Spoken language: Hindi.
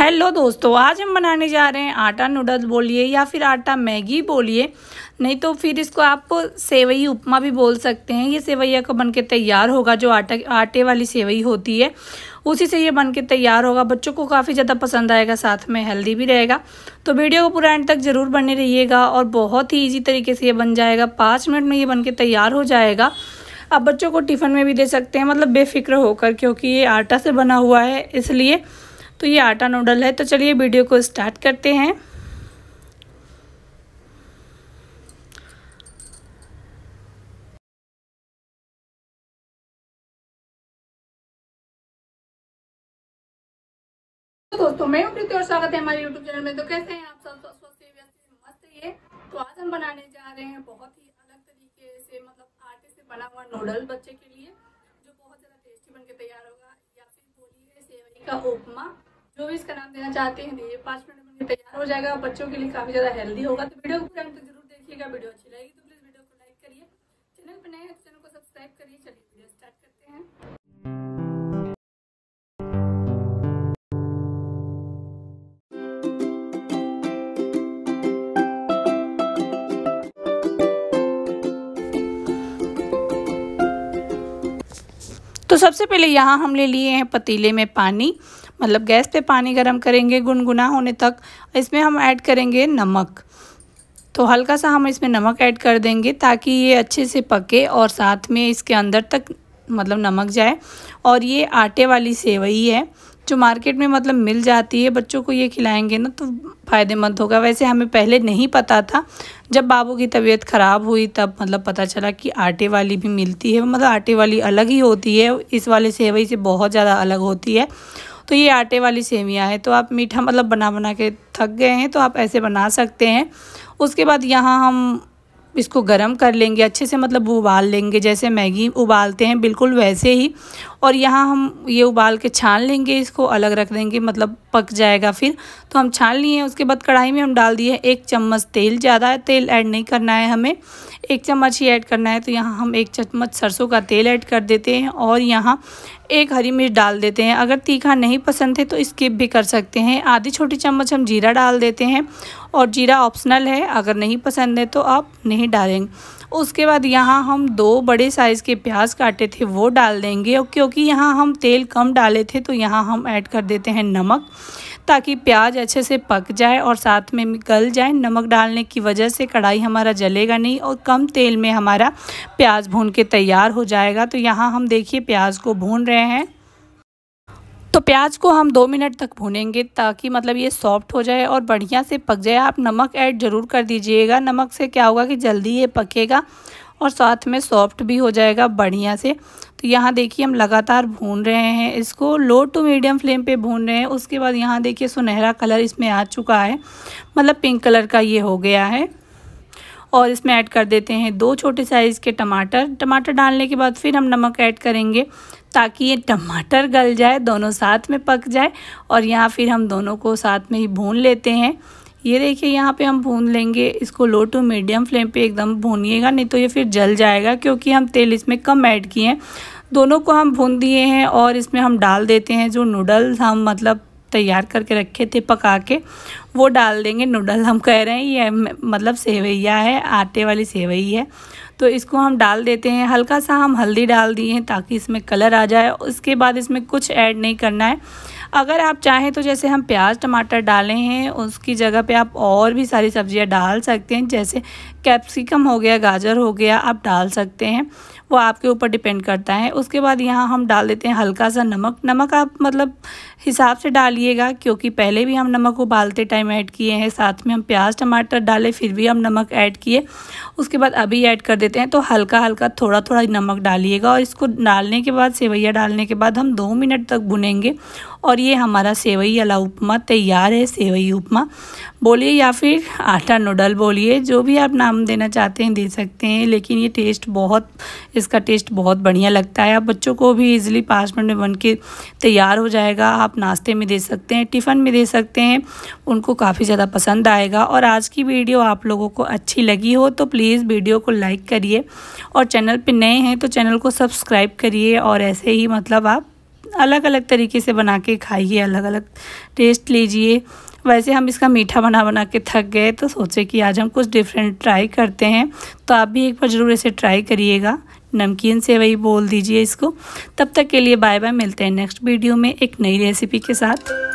हेलो दोस्तों आज हम बनाने जा रहे हैं आटा नूडल्स बोलिए या फिर आटा मैगी बोलिए नहीं तो फिर इसको आप सेवई उपमा भी बोल सकते हैं ये सेवैया को बन के तैयार होगा जो आटा आटे वाली सेवई होती है उसी से ये बन के तैयार होगा बच्चों को काफ़ी ज़्यादा पसंद आएगा साथ में हेल्दी भी रहेगा तो वीडियो को पूरा एंड तक ज़रूर बने रहिएगा और बहुत ही ईजी तरीके से ये बन जाएगा पाँच मिनट में ये बन के तैयार हो जाएगा आप बच्चों को टिफ़िन में भी दे सकते हैं मतलब बेफिक्र होकर क्योंकि ये आटा से बना हुआ है इसलिए तो ये आटा नूडल है तो चलिए वीडियो को स्टार्ट करते हैं दोस्तों मैं प्रीति और स्वागत है हमारे YouTube चैनल में तो कैसे हैं आप सब स्वस्थ मस्त है तो आज हम बनाने जा रहे हैं बहुत ही अलग तरीके से मतलब आटे से बना हुआ नूडल बच्चे के लिए जो बहुत ज़्यादा टेस्टी बनके तैयार होगा या फिर बोलिए सेवई का उपमा जो भी इसका नाम देना चाहते हैं ये पाँच मिनट में तैयार हो जाएगा बच्चों के लिए काफ़ी ज़्यादा हेल्दी होगा तो वीडियो को पूरा तो जरूर देखिएगा वीडियो अच्छी लगेगी तो प्लीज़ वीडियो को लाइक करिए चैनल पर नए हैं तो चैनल को सब्सक्राइब करिए चलिए वीडियो स्टार्ट करते हैं तो सबसे पहले यहाँ हम ले लिए हैं पतीले में पानी मतलब गैस पे पानी गर्म करेंगे गुनगुना होने तक इसमें हम ऐड करेंगे नमक तो हल्का सा हम इसमें नमक ऐड कर देंगे ताकि ये अच्छे से पके और साथ में इसके अंदर तक मतलब नमक जाए और ये आटे वाली सेवई है जो मार्केट में मतलब मिल जाती है बच्चों को ये खिलाएंगे ना तो फ़ायदेमंद होगा वैसे हमें पहले नहीं पता था जब बाबू की तबीयत ख़राब हुई तब मतलब पता चला कि आटे वाली भी मिलती है मतलब आटे वाली अलग ही होती है इस वाले सेवई से बहुत ज़्यादा अलग होती है तो ये आटे वाली सेवियाँ हैं तो आप मीठा मतलब बना बना के थक गए हैं तो आप ऐसे बना सकते हैं उसके बाद यहाँ हम इसको गरम कर लेंगे अच्छे से मतलब उबाल लेंगे जैसे मैगी उबालते हैं बिल्कुल वैसे ही और यहाँ हम ये उबाल के छान लेंगे इसको अलग रख देंगे मतलब पक जाएगा फिर तो हम छान लिए उसके बाद कढ़ाई में हम डाल दिए एक चम्मच तेल ज़्यादा तेल ऐड नहीं करना है हमें एक चम्मच ही ऐड करना है तो यहाँ हम एक चम्मच सरसों का तेल ऐड कर देते हैं और यहाँ एक हरी मिर्च डाल देते हैं अगर तीखा नहीं पसंद है तो स्किप भी कर सकते हैं आधी छोटी चम्मच हम जीरा डाल देते हैं और जीरा ऑप्शनल है अगर नहीं पसंद है तो आप नहीं डालेंगे उसके बाद यहाँ हम दो बड़े साइज़ के प्याज काटे थे वो डाल देंगे और क्योंकि यहाँ हम तेल कम डाले थे तो यहाँ हम ऐड कर देते हैं नमक ताकि प्याज अच्छे से पक जाए और साथ में गल जाए नमक डालने की वजह से कढ़ाई हमारा जलेगा नहीं और कम तेल में हमारा प्याज भून के तैयार हो जाएगा तो यहाँ हम देखिए प्याज को भून रहे हैं तो प्याज को हम दो मिनट तक भूनेंगे ताकि मतलब ये सॉफ्ट हो जाए और बढ़िया से पक जाए आप नमक ऐड ज़रूर कर दीजिएगा नमक से क्या होगा कि जल्दी ये पकेगा और साथ में सॉफ्ट भी हो जाएगा बढ़िया से तो यहाँ देखिए हम लगातार भून रहे हैं इसको लो टू मीडियम फ्लेम पे भून रहे हैं उसके बाद यहाँ देखिए सुनहरा कलर इसमें आ चुका है मतलब पिंक कलर का ये हो गया है और इसमें ऐड कर देते हैं दो छोटे साइज़ के टमाटर टमाटर डालने के बाद फिर हम नमक ऐड करेंगे ताकि ये टमाटर गल जाए दोनों साथ में पक जाए और यहाँ फिर हम दोनों को साथ में ही भून लेते हैं ये देखिए यहाँ पे हम भून लेंगे इसको लो टू मीडियम फ्लेम पे एकदम भूनिएगा नहीं तो ये फिर जल जाएगा क्योंकि हम तेल इसमें कम ऐड किए हैं दोनों को हम भून दिए हैं और इसमें हम डाल देते हैं जो नूडल्स हम मतलब तैयार करके रखे थे पका के वो डाल देंगे नूडल हम कह रहे हैं ये मतलब सेवैया है आटे वाली सेवई है तो इसको हम डाल देते हैं हल्का सा हम हल्दी डाल दिए हैं ताकि इसमें कलर आ जाए उसके बाद इसमें कुछ ऐड नहीं करना है अगर आप चाहें तो जैसे हम प्याज टमाटर डाले हैं उसकी जगह पे आप और भी सारी सब्जियां डाल सकते हैं जैसे कैप्सिकम हो गया गाजर हो गया आप डाल सकते हैं वो आपके ऊपर डिपेंड करता है उसके बाद यहाँ हम डाल देते हैं हल्का सा नमक नमक आप मतलब हिसाब से डालिएगा क्योंकि पहले भी हम नमक उबालते टाइम ऐड किए हैं साथ में हम प्याज टमाटर डाले फिर भी हम नमक ऐड किए उसके बाद अभी ऐड कर देते हैं तो हल्का हल्का थोड़ा थोड़ा नमक डालिएगा और इसको डालने के बाद सेवैया डालने के बाद हम दो मिनट तक भुनेंगे और ये हमारा सेवई अला उपमा तैयार है सेवई उपमा बोलिए या फिर आटा नूडल बोलिए जो भी आप नाम देना चाहते हैं दे सकते हैं लेकिन ये टेस्ट बहुत इसका टेस्ट बहुत बढ़िया लगता है आप बच्चों को भी इजीली पाँच मिनट में बन के तैयार हो जाएगा आप नाश्ते में दे सकते हैं टिफ़न में दे सकते हैं उनको काफ़ी ज़्यादा पसंद आएगा और आज की वीडियो आप लोगों को अच्छी लगी हो तो प्लीज़ वीडियो को लाइक करिए और चैनल पर नए हैं तो चैनल को सब्सक्राइब करिए और ऐसे ही मतलब आप अलग अलग तरीके से बना के खाइए अलग अलग टेस्ट लीजिए वैसे हम इसका मीठा बना बना के थक गए तो सोचे कि आज हम कुछ डिफरेंट ट्राई करते हैं तो आप भी एक बार ज़रूर इसे ट्राई करिएगा नमकीन से वही बोल दीजिए इसको तब तक के लिए बाय बाय मिलते हैं नेक्स्ट वीडियो में एक नई रेसिपी के साथ